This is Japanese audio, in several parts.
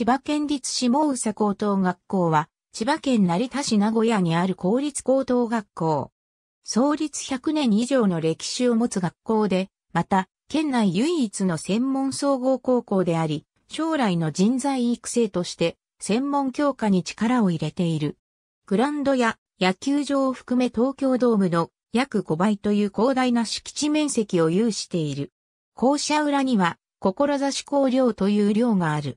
千葉県立下宇佐高等学校は、千葉県成田市名古屋にある公立高等学校。創立100年以上の歴史を持つ学校で、また、県内唯一の専門総合高校であり、将来の人材育成として、専門強化に力を入れている。グランドや野球場を含め東京ドームの約5倍という広大な敷地面積を有している。校舎裏には、志向寮という寮がある。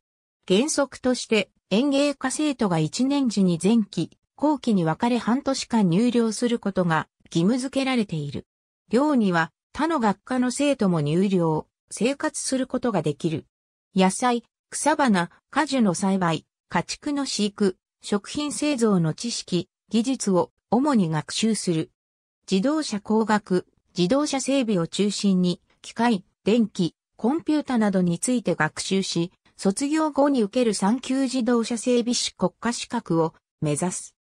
原則として園芸家生徒が1年時に前期、後期に分かれ半年間入寮することが義務付けられている。寮には他の学科の生徒も入寮、生活することができる。野菜、草花、果樹の栽培、家畜の飼育、食品製造の知識、技術を主に学習する。自動車工学、自動車整備を中心に、機械、電気、コンピュータなどについて学習し、卒業後に受ける産休自動車整備士国家資格を目指す。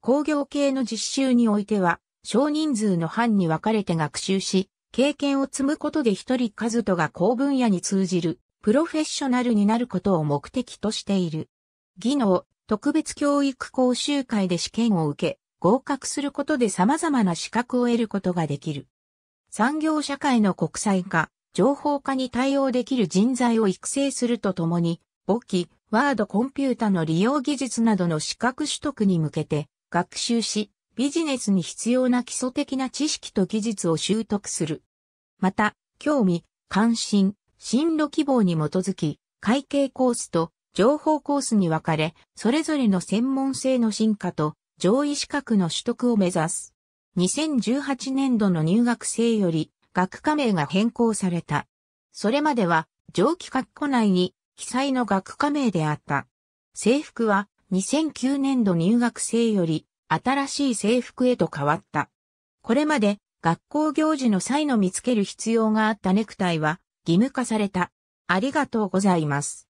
工業系の実習においては、少人数の班に分かれて学習し、経験を積むことで一人数とが高分野に通じる、プロフェッショナルになることを目的としている。技能、特別教育講習会で試験を受け、合格することで様々な資格を得ることができる。産業社会の国際化、情報化に対応できる人材を育成するとともに、簿記、ワードコンピュータの利用技術などの資格取得に向けて学習し、ビジネスに必要な基礎的な知識と技術を習得する。また、興味、関心、進路希望に基づき、会計コースと情報コースに分かれ、それぞれの専門性の進化と上位資格の取得を目指す。2018年度の入学生より、学科名が変更された。それまでは、上記括弧内に記載の学科名であった。制服は2009年度入学生より新しい制服へと変わった。これまで学校行事の際の見つける必要があったネクタイは義務化された。ありがとうございます。